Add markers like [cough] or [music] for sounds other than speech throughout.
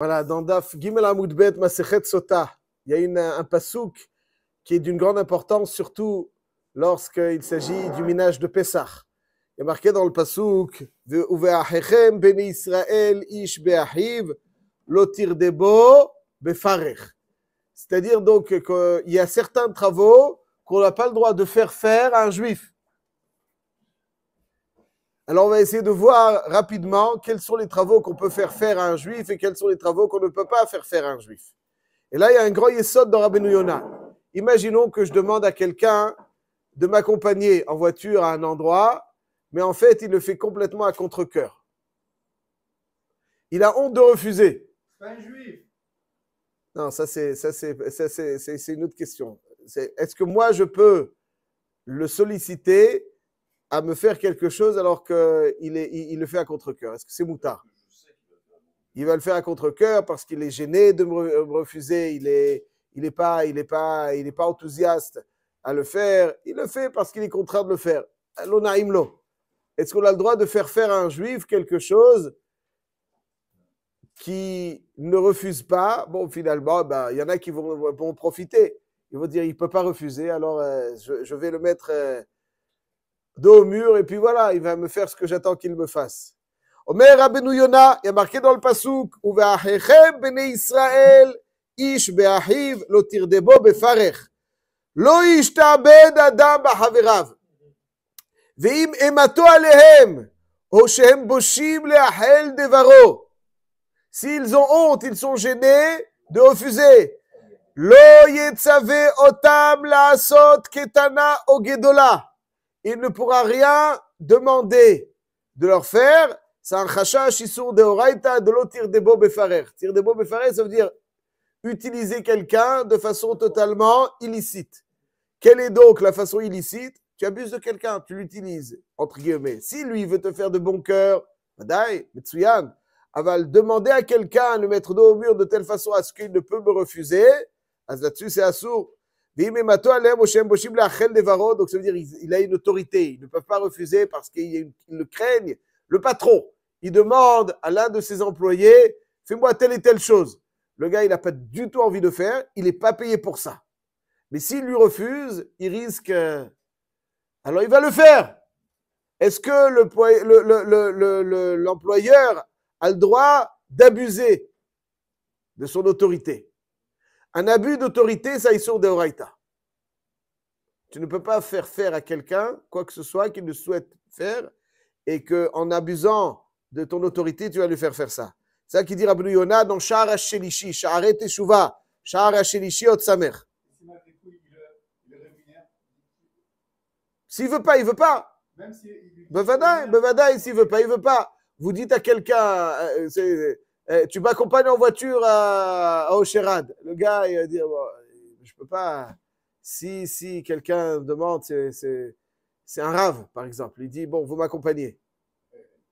Voilà, dans Daf Gimel Masechet Sota, il y a un pasouk qui est d'une grande importance, surtout lorsqu'il s'agit du minage de Pessah. Il est marqué dans le pasouk de Uve'ahechem beni Israël ish be'ahiv lotir debo befarech. C'est-à-dire donc qu'il y a certains travaux qu'on n'a pas le droit de faire faire à un juif. Alors on va essayer de voir rapidement quels sont les travaux qu'on peut faire faire à un juif et quels sont les travaux qu'on ne peut pas faire faire à un juif. Et là, il y a un grand yesod dans Rabbeinu Yonah. Imaginons que je demande à quelqu'un de m'accompagner en voiture à un endroit, mais en fait, il le fait complètement à contre-cœur. Il a honte de refuser. C'est un juif. Non, ça c'est, c'est une autre question. est-ce que moi je peux le solliciter à me faire quelque chose alors qu'il le fait à contre cœur Est-ce que c'est moutard Il va le faire à contre cœur parce qu'il est gêné de me euh, refuser, il n'est il est pas, il pas, pas enthousiaste à le faire, il le fait parce qu'il est contraint de le faire. L'onaimlo. Est-ce qu'on a le droit de faire faire à un juif quelque chose qui ne refuse pas Bon, finalement, ben, il y en a qui vont, profiter. Ils vont dire, il ne peut pas refuser, alors euh, je, vais le mettre... Euh, dos au mur, et puis voilà, il va me faire ce que j'attends qu'il me fasse. Omer Rabbeinu Yona, il y a marqué dans le va bene Israël, ish be'ahiv lo tirdebo befarech. Lo ishtabed adam b'haverav. Ve'im emato alehem, o shehem boshim le'ahel devaro. S'ils ont honte, ils sont gênés de refuser. Lo yetzave otam la'asot ketana o il ne pourra rien demander de leur faire. C'est un chachash issour de oraita de l'otir de befarer. Tir de befarer, ça veut dire utiliser quelqu'un de façon totalement illicite. Quelle est donc la façon illicite Tu abuses de quelqu'un, tu l'utilises, entre guillemets. Si lui veut te faire de bon cœur, il Metsuyan, demander à quelqu'un de mettre dos au mur de telle façon à ce qu'il ne peut me refuser, là-dessus c'est assourd. Donc, ça veut dire qu'il a une autorité. Ils ne peuvent pas refuser parce qu'ils le craignent. Le patron, il demande à l'un de ses employés Fais-moi telle et telle chose. Le gars, il n'a pas du tout envie de faire. Il n'est pas payé pour ça. Mais s'il lui refuse, il risque. Alors, il va le faire. Est-ce que l'employeur a le droit d'abuser de son autorité un abus d'autorité, ça sort de oraïta. Tu ne peux pas faire faire à quelqu'un quoi que ce soit qu'il ne souhaite faire et qu'en abusant de ton autorité, tu vas lui faire faire ça. C'est ça qui dit Rabbi Yonah dans Shahar hashelishi, Shahar Teshuva, Shara ot Otsamer. S'il veut pas, il veut pas. Bevadaï, s'il veut pas, il veut pas. Vous dites à quelqu'un, euh, eh, tu m'accompagnes en voiture à, à Ocherad. Le gars, il va dire, je peux pas. Si, si quelqu'un demande, c'est, c'est un rave, par exemple. Il dit, bon, vous m'accompagnez. [laughs]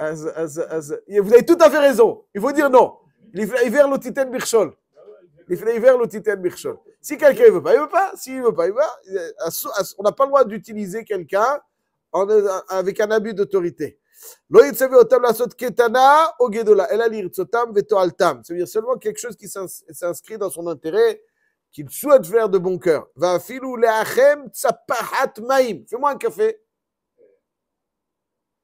vous avez tout à fait raison. Il faut dire non. Il Si quelqu'un ne veut pas, il ne veut pas. S'il ne veut pas, il veut pas. On n'a pas le droit d'utiliser quelqu'un avec un abus d'autorité. cest veut dire seulement quelque chose qui s'inscrit dans son intérêt, qu'il souhaite faire de bon cœur. Fais-moi un café.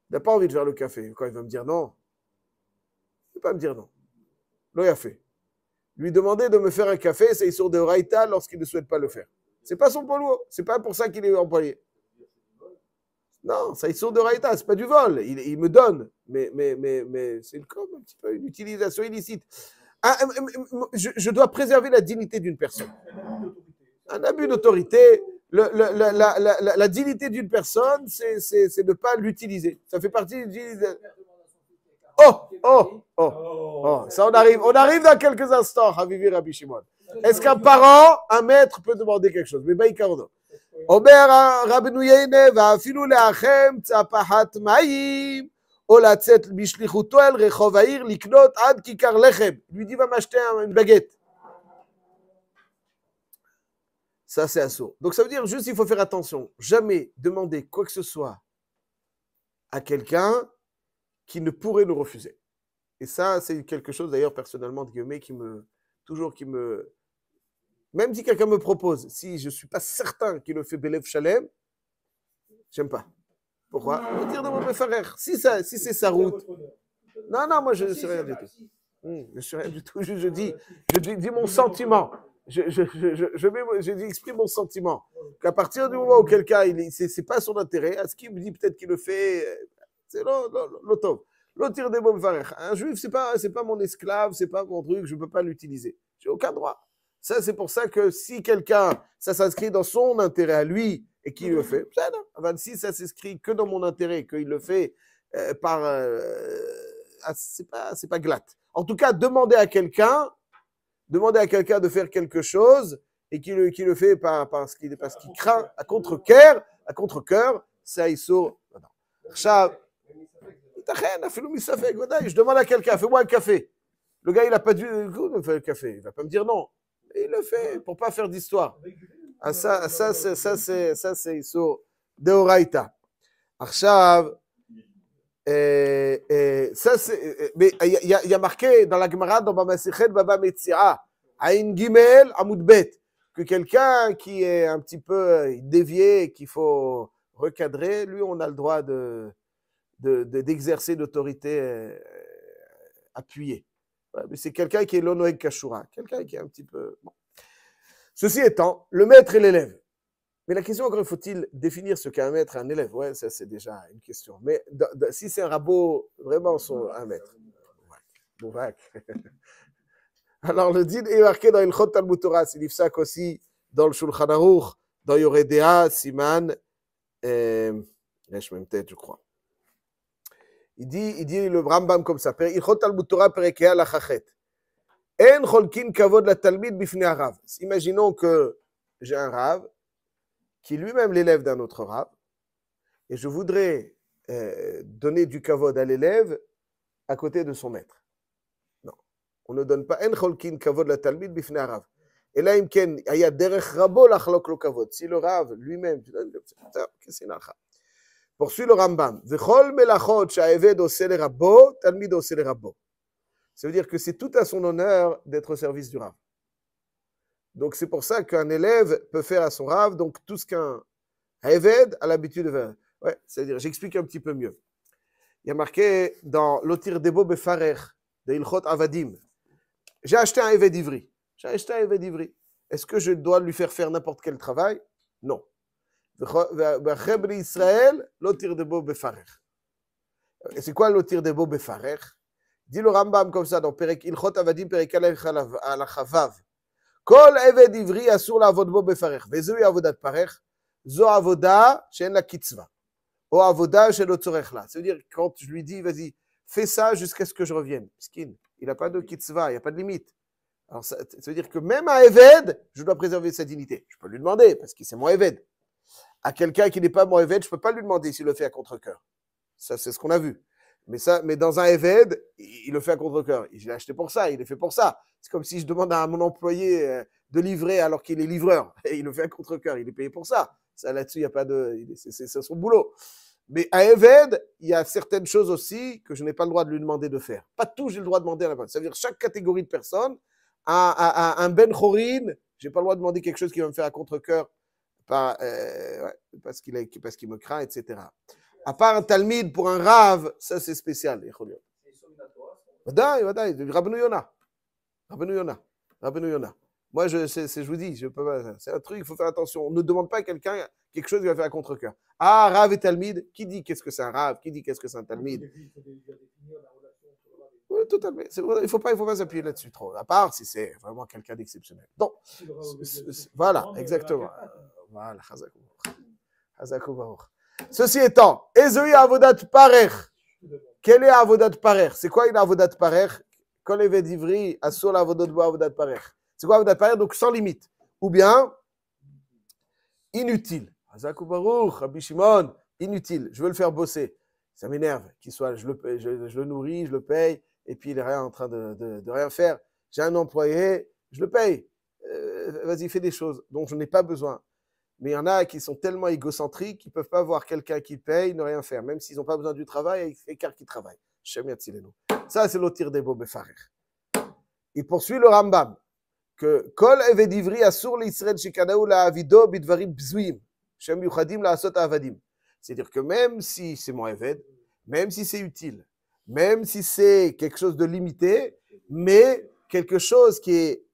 Il n'a pas envie de faire le café. Quand il va me dire non, il ne va pas me dire non. L'OIA fait. Lui demander de me faire un café, c'est sur de raïta lorsqu'il ne souhaite pas le faire. C'est pas son polo, c'est pas pour ça qu'il est employé. Non, ça, ils sont de Raïta, c'est pas du vol. Il, me donne, mais, mais, mais, mais c'est comme un petit peu une utilisation illicite. Ah, je, dois préserver la dignité d'une personne. Un abus d'autorité, la, dignité d'une personne, c'est de ne pas l'utiliser. Ça fait partie Oh, oh, oh, oh, ça on arrive, on arrive dans quelques instants, vivre Rabbi Shimon. Est-ce qu'un parent, un maître peut demander quelque chose Mais Baïkarodo. אומר רבנו va ואפילו לאחם צפחת Ça, c'est un saut. Donc, ça veut dire juste, il faut faire attention. Jamais demander quoi que ce soit à quelqu'un qui ne pourrait nous refuser. Et ça, c'est quelque chose, d'ailleurs, personnellement, de Guillemets, qui me, toujours qui me, même si quelqu'un me propose, si je ne suis pas certain qu'il le fait Chalem, Shalem, j'aime pas. Pourquoi Je de mon si, ça, si c'est sa route. Non, non, moi je ne hmm, sais rien du tout. je ne sais rien du tout. Je, dis, je dis mon sentiment. Je, je, je je dis, exprime mon sentiment. Qu'à partir du moment où quelqu'un, ce n'est pas son intérêt, à ce qu'il me dit peut-être qu'il le fait, c'est l'automne. de des bombes Un juif, ce n'est pas, pas mon esclave, c'est n'est pas mon truc, je ne peux pas l'utiliser. J'ai aucun droit. Ça, c'est pour ça que si quelqu'un, ça s'inscrit dans son intérêt à lui et qu'il le fait, ça, 26, ça s'inscrit que dans mon intérêt, qu'il le fait euh, par. Euh, ah, c'est pas, pas glatte. En tout cas, demander à quelqu'un, demander à quelqu'un de faire quelque chose et qu'il le, le fait par, parce qu'il parce craint à contre cœur à contre cœur ça il sort je demande à quelqu'un fais-moi un café le gars il n'a pas dû le café il va pas me dire non il le fait pour pas faire d'histoire. Ah, ça, ça, c'est, ça, c'est Arshav, ça, c'est, mais il y, a marqué dans la Gemara, dans Bamasichet, Baba metsira, Aïn Gimel, Amoudbet, que quelqu'un qui est un petit peu euh, dévié, qu'il faut recadrer, lui, on a le droit de, de d'exercer l'autorité euh, appuyée mais c'est quelqu'un qui est l'onoeg kashura, quelqu'un qui est un petit peu. Ceci étant, le maître et l'élève. Mais la question, encore, faut-il définir ce qu'est un maître et un élève Ouais, ça, c'est déjà une question. Mais si c'est un rabot, vraiment, son, un maître. [laughs] Alors, le dit est marqué dans Ilchot Talmud Torah, c'est l'Ifsak aussi, dans le Shulchan Aruch, dans Yoredea, Siman, et... je crois. Il dit, il dit le Rambam comme ça. Ilchot Talmud Torah perekeh lachachet. En cholkin kavod la Talmid bifne arav. imaginez que j'ai un rav qui lui-même l'élève d'un autre rav et je voudrais euh, donner du kavod à l'élève à côté de son maître. Non, on ne donne pas en cholkin kavod la Talmid bifne arav. Et là, imken ayad derech rabo lachlok lo kavod. Si le rav lui-même, c'est une Poursuit le Rambam. Ça veut dire que c'est tout à son honneur d'être au service du Rav. Donc c'est pour ça qu'un élève peut faire à son Rav, donc tout ce qu'un Eved a l'habitude de faire. Ouais, c'est-à-dire, j'explique un petit peu mieux. Il y a marqué dans l'Otir Debo Befarer de Ilchot Avadim J'ai acheté un Eved Ivri. J'ai acheté un Eved Ivri. Est-ce que je dois lui faire faire n'importe quel travail Non. ואחרי C'est quoi le tir de beau befarer Dit le Rambam comme ça dans Perek Ilchot Avadim Perek al Chavav. Tout Eved Ivri Asur la Avod Bo Befarer. Vezeu Avodat Parer. Zo Avoda Shen la Kitzva. O Avoda Shen Otzorech la. Ça veut dire quand je lui dis vas-y fais ça jusqu'à ce que je revienne. Skin. Il n'a pas de Kitzva, il n'y a pas de limite. Alors ça, veut dire que même à Eved, je dois préserver sa dignité. Je peux lui demander parce qu'il c'est mon Eved à quelqu'un qui n'est pas mon Eved, je ne peux pas lui demander s'il le fait à contre-coeur. Ça, c'est ce qu'on a vu. Mais, ça, mais dans un Eved, il, le fait à contre-coeur. Je l'ai acheté pour ça, il est fait pour ça. C'est comme si je demande à mon employé euh, de livrer alors qu'il est livreur. Et [laughs] il le fait à contre-coeur, il est payé pour ça. Ça, là-dessus, il n'y a pas de. C'est son boulot. Mais à Eved, il y a certaines choses aussi que je n'ai pas le droit de lui demander de faire. Pas tout, j'ai le droit de demander à la personne. C'est-à-dire chaque catégorie de personnes, à, un Ben je j'ai pas le droit de demander quelque chose qui va me faire à contre-coeur par, euh, parce qu'il me craint, etc. À part un Talmud pour un rave, ça c'est spécial. Yona. Yona. Yona. Moi, je, je vous dis, je peux C'est un truc, il faut faire attention. On ne demande pas à quelqu'un quelque chose qui va faire un contre-cœur. Ah, Rav et Talmide, qui dit qu'est-ce que c'est un Rav Qui dit qu'est-ce que c'est un Talmide Il faut pas, il faut pas s'appuyer là-dessus trop, à part si c'est vraiment quelqu'un d'exceptionnel. Donc, voilà, exactement. Ceci étant, Avodat parech Quel est Avodat parek? C'est quoi une Avodat vos Avodat parek. C'est quoi Avodat parech Donc sans limite. Ou bien inutile. Rabbi Shimon, inutile. Je veux le faire bosser. Ça m'énerve qu'il soit. Je le, nourris, je le paye, et puis il est rien en train de, rien faire. J'ai un employé, je le paye. Euh, vas-y, fais des choses dont je n'ai pas besoin. Mais il y en a qui sont tellement égocentriques qu'ils ne peuvent pas voir quelqu'un qui paye, ne rien faire, même s'ils n'ont pas besoin du travail, car qui travaille. Ça, c'est tir des Bobé Il poursuit le Rambam que Kol Evedivri Bidvarim Bzuim, la Avadim. C'est-à-dire que même si c'est moins Eved, même si c'est utile, même si c'est quelque chose de limité, mais quelque chose qui est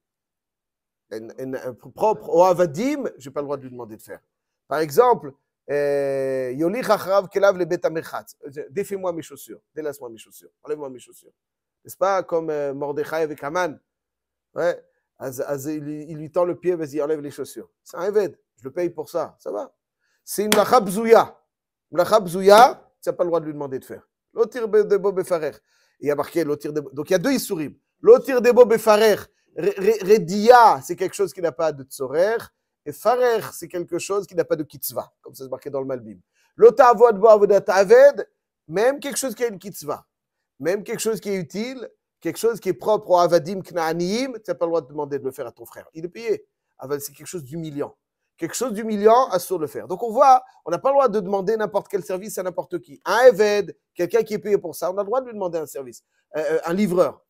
propre au Avadim, je n'ai pas le droit de lui demander de faire. Par exemple, euh, Yoli Défais-moi mes chaussures, délaisse-moi mes chaussures, enlève-moi mes chaussures. N'est-ce pas comme euh, Mordechai avec Haman Ouais. il, lui tend le pied, vas-y, enlève les chaussures. C'est un je le paye pour ça, ça va. C'est une lachabzouya. Une tu n'as pas le droit de lui demander de faire. de Bob Il y a marqué Donc il y a deux isourim. tir de Bob Redia, c'est quelque chose qui n'a pas de tsorer » Et farer, c'est quelque chose qui n'a pas de kitzva, comme ça se marquait dans le Malbim. L'otavod bo aved, même quelque chose qui a une kitzva, même quelque chose qui est utile, quelque chose qui est propre au avadim knaaniim, tu n'as pas le droit de demander de le faire à ton frère. Il est payé. Ah ben, c'est quelque chose d'humiliant. Quelque chose d'humiliant, à sur le faire. Donc on voit, on n'a pas le droit de demander n'importe quel service à n'importe qui. Un aved », quelqu'un qui est payé pour ça, on a le droit de lui demander un service. Euh, euh, un livreur.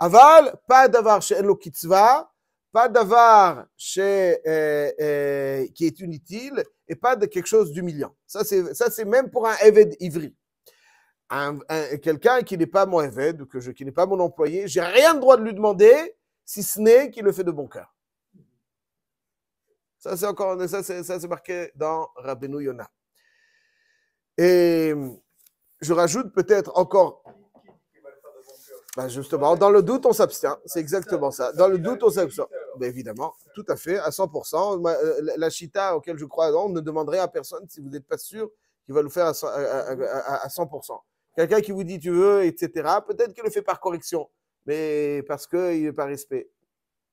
Aval, pas d'avar chez לו Kitsva, pas d'avoir chez qui est inutile et pas de quelque chose d'humiliant. Ça c'est ça c'est même pour un Eved ivri. quelqu'un qui n'est pas mon évêque, que je, qui n'est pas mon employé, j'ai rien de droit de lui demander si ce n'est qu'il le fait de bon cœur. Ça c'est encore ça ça c'est marqué dans Rabbeinu Yona. Et je rajoute peut-être encore bah, justement, dans le doute, on s'abstient. C'est exactement ça. Dans le doute, on s'abstient. Bah, évidemment, tout à fait, à 100%. Euh, la chita auquel je crois, on ne demanderait à personne si vous n'êtes pas sûr qu'il va le faire à 100%. Quelqu'un qui vous dit tu veux, etc., peut-être qu'il le fait par correction, mais parce qu'il il est par respect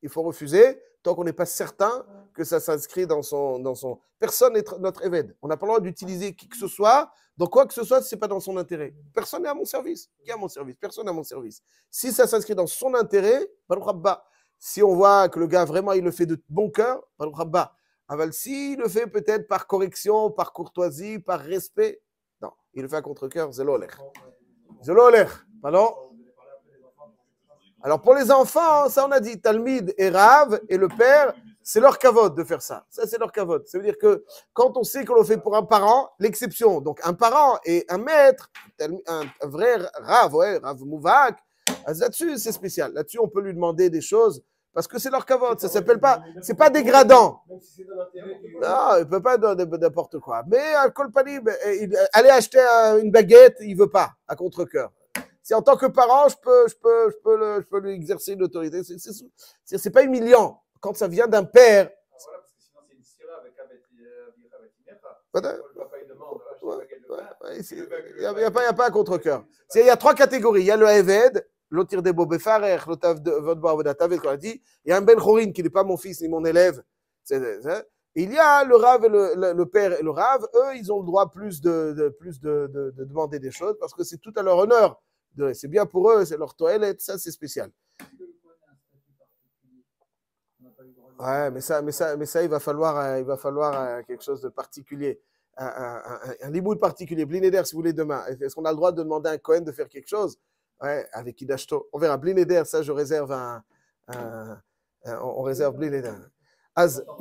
il faut refuser tant qu'on n'est pas certain que ça s'inscrit dans son, dans son. Personne n'est notre évêque. On n'a pas le droit d'utiliser qui que ce soit, dans quoi que ce soit, si ce n'est pas dans son intérêt. Personne n'est à mon service. Qui est à mon service Personne n'est à mon service. Si ça s'inscrit dans son intérêt, Si on voit que le gars vraiment il le fait de bon cœur, Aval, si il le fait peut-être par correction, par courtoisie, par respect, non, il le fait à contre-cœur, Zelo l'air pardon alors pour les enfants, hein, ça on a dit Talmid et Rav et le père, c'est leur cavote de faire ça. Ça c'est leur cavote. Ça veut dire que quand on sait qu'on le fait pour un parent, l'exception, donc un parent et un maître, un, vrai Rav, ouais, Rav Mouvak, ah, là-dessus c'est spécial. Là-dessus on peut lui demander des choses parce que c'est leur cavote. Ça s'appelle pas, c'est pas dégradant. Non, il peut pas n'importe quoi. Mais un euh, euh, il euh, aller acheter une baguette, il veut pas à contre coeur si en tant que parent, je peux, je peux, je peux, le, je peux lui exercer une autorité, c'est pas humiliant. Quand ça vient d'un père. il n'y euh, a, pas un contre-cœur. Il y a trois catégories. Il y a le Eved, l'otir des bobefarer, l'otav de qu'on a dit. Il y a un Ben qui n'est pas mon fils ni mon élève. Hein. Il y a le rave, le, père et le rave. Eux, ils ont le droit plus de, plus de, de, de demander des choses parce que c'est tout à leur honneur. C'est bien pour eux, c'est leur toilette, ça c'est spécial. Ouais, mais ça, mais ça, mais ça, il va falloir, euh, il va falloir euh, quelque chose de particulier, un, un, particulier. Blinéder, si vous voulez, demain. Est-ce qu'on a le droit de demander à un Cohen de faire quelque chose Ouais, avec Idashto. On verra. Blinéder, ça, je réserve un. on réserve Blinéder.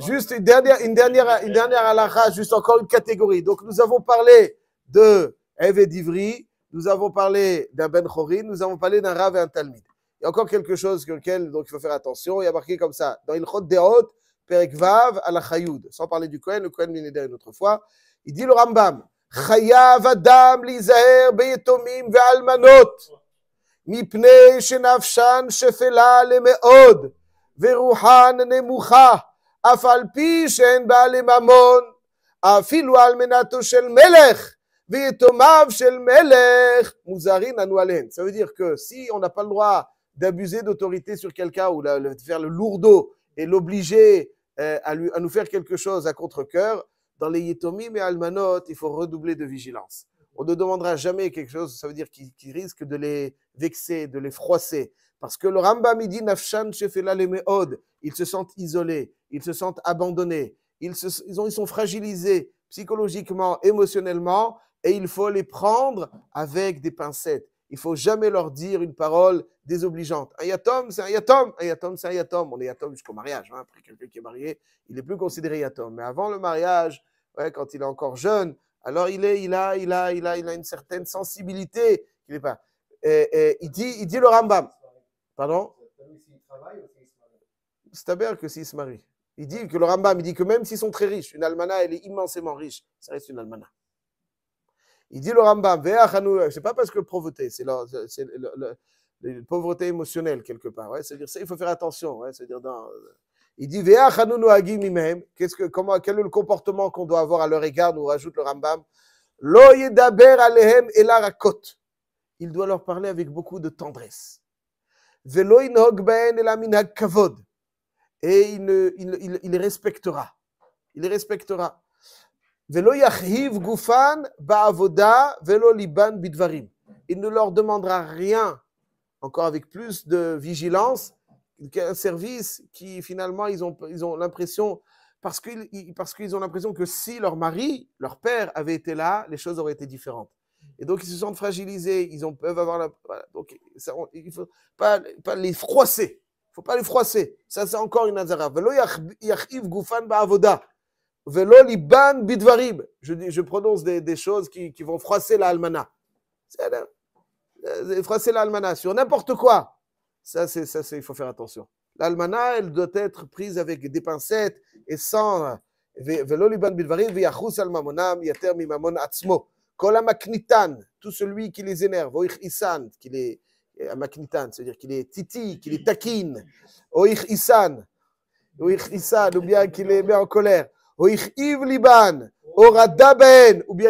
juste une dernière, une dernière, une dernière juste encore une catégorie. Donc, nous avons parlé de Eve et d'Ivry nous avons parlé d'un Ben Chorin, nous avons parlé d'un Rav et un Talmud. Il y a encore quelque chose auquel donc, il faut faire attention. Il y a marqué comme ça, dans Ilchot Deot, Perek Vav, Chayoud. sans parler du Kohen, le Kohen Mineder une autre fois, il dit le Rambam, Chayav Adam Lizaher Beyetomim Ve'almanot, Mipnei Shenafshan Shefela Lemeod, Veruhan Nemucha, Afalpi Shen Baal Mamon, Afilu menato Shel Melech, ça veut dire que si on n'a pas le droit d'abuser d'autorité sur quelqu'un ou de faire le lourdeau et l'obliger euh, à, nous faire quelque chose à contre dans les Yetomim et Almanot, il faut redoubler de vigilance. On ne demandera jamais quelque chose, ça veut dire qu'il risque de les vexer, de les froisser. Parce que le Rambam, dit Nafshan Shefela Lemeod. Ils se sentent isolés, ils se sentent abandonnés, ils, ils sont fragilisés psychologiquement, émotionnellement, et il faut les prendre avec des pincettes. Il faut jamais leur dire une parole désobligeante. Un yatom, c'est un yatom. Un yatom, c'est un yatom. On est yatom jusqu'au mariage. Hein. Après, quelqu'un qui est marié, il n'est plus considéré yatom. Mais avant le mariage, quand il est encore jeune, alors il, est, il, a, il, a, il, a, il a une certaine sensibilité. Il, est pas. Et, il, dit, il dit le Rambam. Pardon C'est-à-dire que s'il se marie. Il dit que le Rambam, il dit que même s'ils sont très riches, une almana, elle est immensément riche, ça reste une almana. Il dit le Rambam, c'est pas parce que pauvreté, c'est la pauvreté émotionnelle quelque part. c'est-à-dire ça, il faut faire attention. cest dire dans, il dit Qu'est-ce que, comment, quel est le comportement qu'on doit avoir à leur égard Nous rajoute le Rambam. Il doit leur parler avec beaucoup de tendresse. Et il, il, il, il respectera. Il respectera. Il ne leur demandera rien, encore avec plus de vigilance, qu'un service qui finalement ils ont ils ont l'impression parce qu'ils parce qu'ils ont l'impression que si leur mari, leur père avait été là, les choses auraient été différentes. Et donc ils se sentent fragilisés, ils ont, peuvent avoir la donc il faut pas, les froisser. Il faut pas les froisser. Ça c'est encore une azara. Velo liban bidvarib. Je, prononce des, des choses qui, qui, vont froisser la almana. Euh, euh, froisser la almana sur n'importe quoi. Ça, c'est, ça, c'est, il faut faire attention. L'almana, elle doit être prise avec des pincettes et sans. Euh, velo liban bidvarib, viachus al mamonam, yater mimamon atzmo. Kolamaknitan, tout celui qui les énerve, oich isan, qui les. Amaknitan, c'est-à-dire qu'il est titi, qu'il est taquine. Oich isan. Oich isan, ou bien qu'il les met en colère ou bien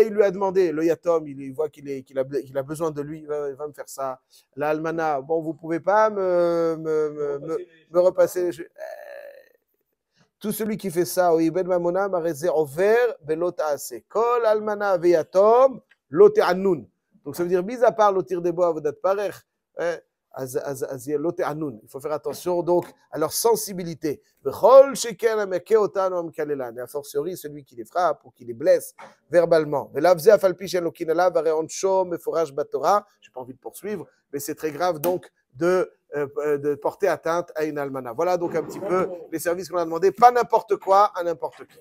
il lui a demandé, le yatom, il voit qu'il a, a, besoin de lui, il va, me faire ça. L'almana, bon, vous pouvez pas me, me, me, repasser. Eh. Tout celui qui fait ça, ben mamona, vert, belota Kol almana veyatom, lote anun. Donc ça veut dire, mis à part tir des bois, vous êtes pareil. Eh, il faut faire attention donc à leur sensibilité. וכל a fortiori celui qui les frappe ou qui les blesse verbalement. mais n'ai faisait j'ai pas envie de poursuivre, mais c'est très grave donc de, euh, de porter atteinte à une almana. Voilà donc un petit peu les services qu'on a demandé, pas n'importe quoi à n'importe qui.